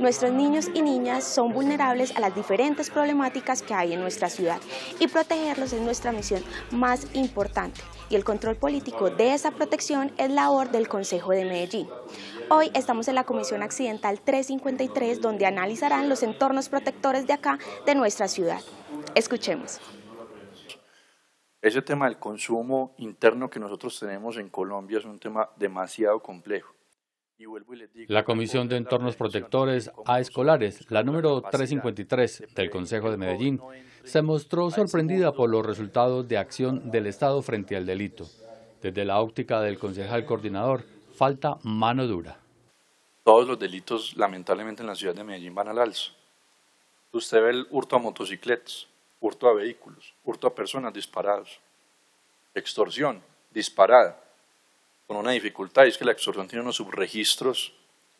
Nuestros niños y niñas son vulnerables a las diferentes problemáticas que hay en nuestra ciudad y protegerlos es nuestra misión más importante y el control político de esa protección es labor del Consejo de Medellín. Hoy estamos en la Comisión Accidental 353 donde analizarán los entornos protectores de acá de nuestra ciudad. Escuchemos. Ese tema del consumo interno que nosotros tenemos en Colombia es un tema demasiado complejo la Comisión de Entornos Protectores a Escolares, la número 353 del Consejo de Medellín, se mostró sorprendida por los resultados de acción del Estado frente al delito. Desde la óptica del concejal coordinador, falta mano dura. Todos los delitos, lamentablemente, en la ciudad de Medellín van al alza. Usted ve el hurto a motocicletas, hurto a vehículos, hurto a personas disparados, extorsión disparada, con una dificultad, y es que la extorsión tiene unos subregistros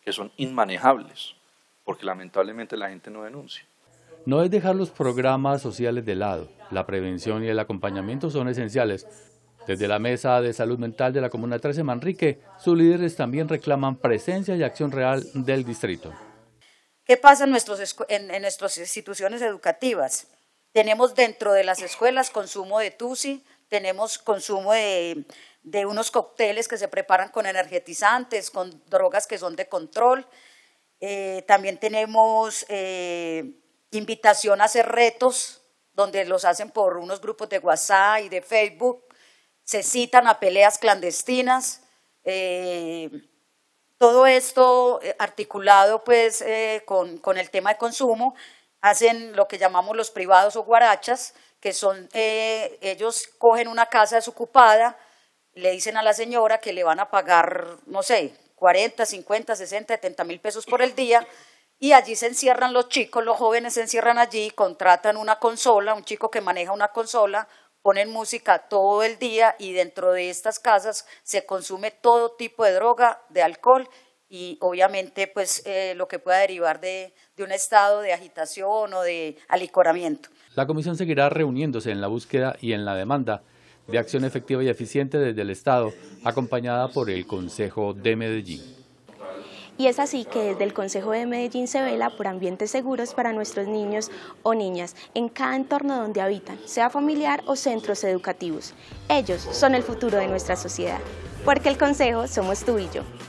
que son inmanejables, porque lamentablemente la gente no denuncia. No es dejar los programas sociales de lado. La prevención y el acompañamiento son esenciales. Desde la Mesa de Salud Mental de la Comuna 13 Manrique, sus líderes también reclaman presencia y acción real del distrito. ¿Qué pasa en, en nuestras instituciones educativas? Tenemos dentro de las escuelas consumo de TUSI, tenemos consumo de de unos cócteles que se preparan con energetizantes, con drogas que son de control. Eh, también tenemos eh, invitación a hacer retos, donde los hacen por unos grupos de WhatsApp y de Facebook. Se citan a peleas clandestinas. Eh, todo esto articulado pues con, el tema de consumo hacen lo que llamamos los privados o guarachas, que son, ellos cogen una casa desocupada, le dicen a la señora que le van a pagar, no sé, 40, 50, 60, 70 mil pesos por el día. Y allí se encierran los chicos, los jóvenes se encierran allí, contratan una consola, un chico que maneja una consola, ponen música todo el día y dentro de estas casas se consume todo tipo de droga, de alcohol y obviamente pues eh, lo que pueda derivar de, de un estado de agitación o de alicoramiento. La comisión seguirá reuniéndose en la búsqueda y en la demanda de acción efectiva y eficiente desde el Estado, acompañada por el Consejo de Medellín. Y es así que desde el Consejo de Medellín se vela por ambientes seguros para nuestros niños o niñas en cada entorno donde habitan, sea familiar o centros educativos. Ellos son el futuro de nuestra sociedad, porque el Consejo somos tú y yo.